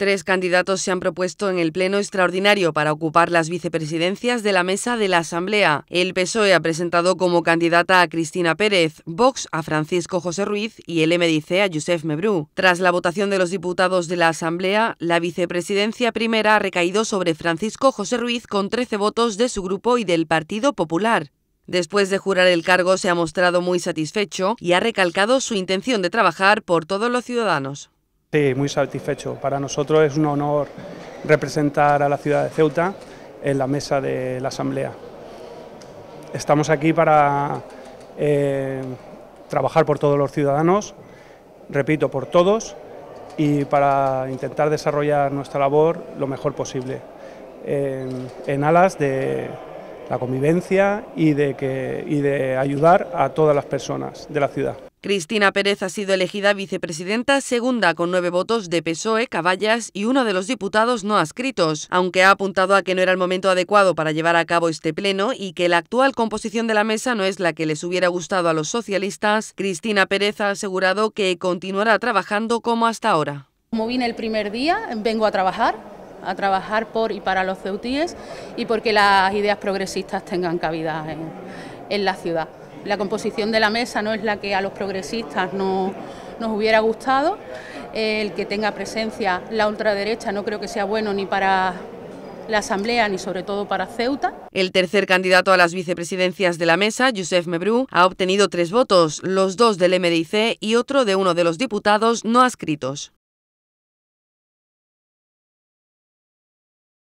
Tres candidatos se han propuesto en el Pleno Extraordinario para ocupar las vicepresidencias de la Mesa de la Asamblea. El PSOE ha presentado como candidata a Cristina Pérez, Vox a Francisco José Ruiz y el MDC a Josep Mebrú. Tras la votación de los diputados de la Asamblea, la vicepresidencia primera ha recaído sobre Francisco José Ruiz con 13 votos de su grupo y del Partido Popular. Después de jurar el cargo se ha mostrado muy satisfecho y ha recalcado su intención de trabajar por todos los ciudadanos. Sí, muy satisfecho. Para nosotros es un honor representar a la ciudad de Ceuta en la mesa de la Asamblea. Estamos aquí para eh, trabajar por todos los ciudadanos, repito, por todos, y para intentar desarrollar nuestra labor lo mejor posible. en alas de, la convivencia y de, que, de ayudar a todas las personas de la ciudad. Cristina Pérez ha sido elegida vicepresidenta segunda con nueve votos de PSOE, Caballas y uno de los diputados no adscritos, aunque ha apuntado a que no era el momento adecuado para llevar a cabo este pleno y que la actual composición de la mesa no es la que les hubiera gustado a los socialistas. Cristina Pérez ha asegurado que continuará trabajando como hasta ahora. Como vine el primer día, vengo a trabajar, a trabajar por y para los ceutíes y porque las ideas progresistas tengan cabida en, la ciudad. La composición de la mesa no es la que a los progresistas nos hubiera gustado. El que tenga presencia la ultraderecha no creo que sea bueno ni para la Asamblea ni sobre todo para Ceuta. El tercer candidato a las vicepresidencias de la mesa, Josef Mebru, ha obtenido tres votos, los dos del MDIC y otro de uno de los diputados no adscritos.